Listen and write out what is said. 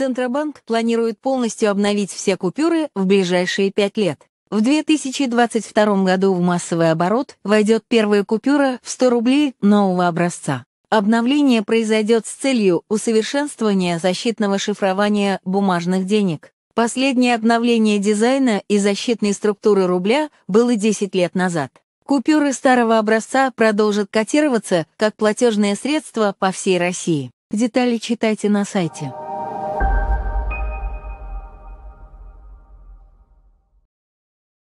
Центробанк планирует полностью обновить все купюры в ближайшие пять лет. В 2022 году в массовый оборот войдет первая купюра в 100 рублей нового образца. Обновление произойдет с целью усовершенствования защитного шифрования бумажных денег. Последнее обновление дизайна и защитной структуры рубля было 10 лет назад. Купюры старого образца продолжат котироваться как платежное средство по всей России. Детали читайте на сайте.